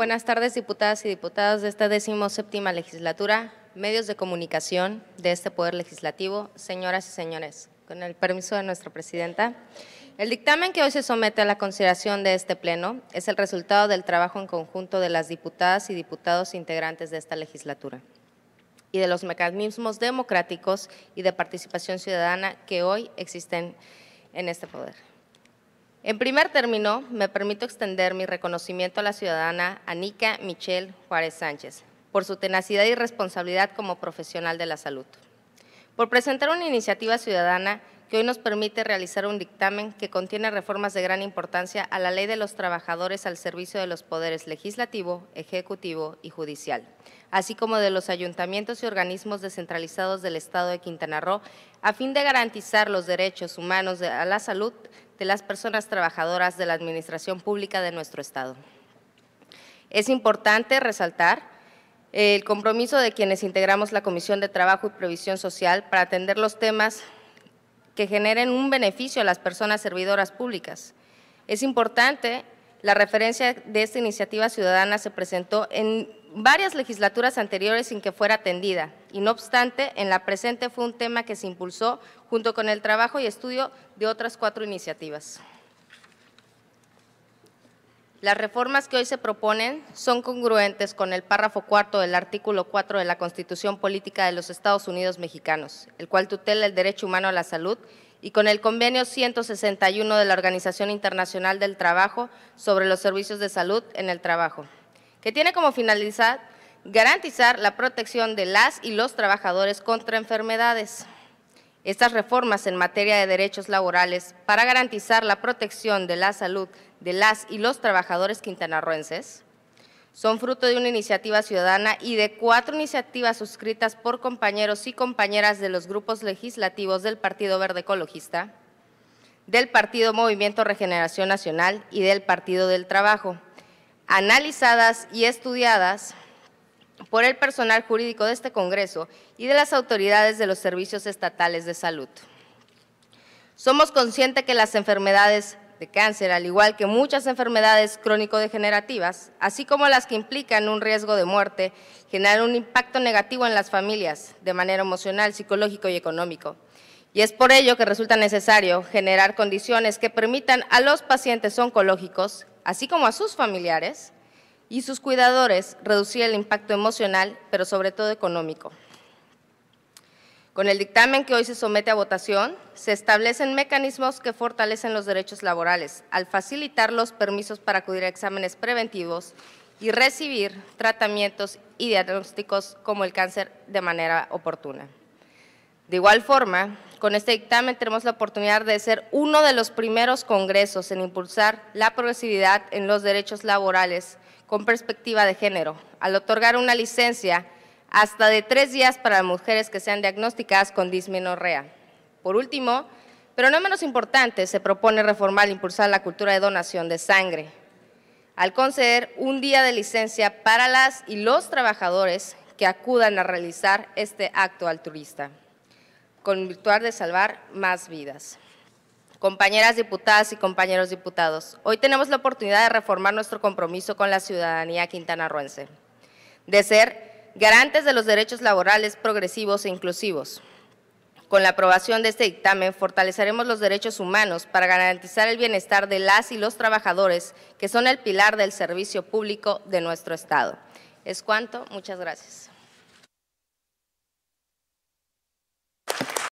Buenas tardes, diputadas y diputados de esta decimoséptima legislatura, medios de comunicación de este Poder Legislativo, señoras y señores. Con el permiso de nuestra presidenta, el dictamen que hoy se somete a la consideración de este Pleno es el resultado del trabajo en conjunto de las diputadas y diputados integrantes de esta legislatura y de los mecanismos democráticos y de participación ciudadana que hoy existen en este poder. En primer término, me permito extender mi reconocimiento a la ciudadana Anika Michelle Juárez Sánchez por su tenacidad y responsabilidad como profesional de la salud, por presentar una iniciativa ciudadana que hoy nos permite realizar un dictamen que contiene reformas de gran importancia a la Ley de los Trabajadores al servicio de los poderes legislativo, ejecutivo y judicial, así como de los ayuntamientos y organismos descentralizados del Estado de Quintana Roo, a fin de garantizar los derechos humanos a la salud de las personas trabajadoras de la administración pública de nuestro Estado. Es importante resaltar el compromiso de quienes integramos la Comisión de Trabajo y Previsión Social para atender los temas que generen un beneficio a las personas servidoras públicas. Es importante la referencia de esta iniciativa ciudadana se presentó en varias legislaturas anteriores sin que fuera atendida y no obstante, en la presente fue un tema que se impulsó junto con el trabajo y estudio de otras cuatro iniciativas. Las reformas que hoy se proponen son congruentes con el párrafo cuarto del artículo 4 de la Constitución Política de los Estados Unidos Mexicanos, el cual tutela el derecho humano a la salud y con el convenio 161 de la Organización Internacional del Trabajo sobre los servicios de salud en el trabajo, que tiene como finalidad garantizar la protección de las y los trabajadores contra enfermedades. Estas reformas en materia de derechos laborales para garantizar la protección de la salud de las y los trabajadores quintanarruenses… Son fruto de una iniciativa ciudadana y de cuatro iniciativas suscritas por compañeros y compañeras de los grupos legislativos del Partido Verde Ecologista, del Partido Movimiento Regeneración Nacional y del Partido del Trabajo, analizadas y estudiadas por el personal jurídico de este Congreso y de las autoridades de los servicios estatales de salud. Somos conscientes que las enfermedades de cáncer, al igual que muchas enfermedades crónico-degenerativas, así como las que implican un riesgo de muerte, generan un impacto negativo en las familias de manera emocional, psicológico y económico. Y es por ello que resulta necesario generar condiciones que permitan a los pacientes oncológicos, así como a sus familiares y sus cuidadores, reducir el impacto emocional, pero sobre todo económico. Con el dictamen que hoy se somete a votación, se establecen mecanismos que fortalecen los derechos laborales al facilitar los permisos para acudir a exámenes preventivos y recibir tratamientos y diagnósticos como el cáncer de manera oportuna. De igual forma, con este dictamen tenemos la oportunidad de ser uno de los primeros congresos en impulsar la progresividad en los derechos laborales con perspectiva de género, al otorgar una licencia hasta de tres días para mujeres que sean diagnosticadas con dismenorrea. Por último, pero no menos importante, se propone reformar e impulsar la cultura de donación de sangre al conceder un día de licencia para las y los trabajadores que acudan a realizar este acto altruista, con virtud de salvar más vidas. Compañeras diputadas y compañeros diputados, hoy tenemos la oportunidad de reformar nuestro compromiso con la ciudadanía quintanarruense, de ser garantes de los derechos laborales progresivos e inclusivos. Con la aprobación de este dictamen fortaleceremos los derechos humanos para garantizar el bienestar de las y los trabajadores, que son el pilar del servicio público de nuestro Estado. Es cuanto, muchas gracias.